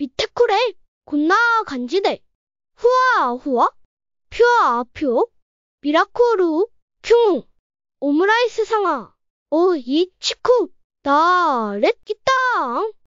밑에 쿠레 곤나 간지대 후아 후아 퓨아 퓨 미라쿠루 큐 오므라이스 상아 오이 치쿠 나렛 기타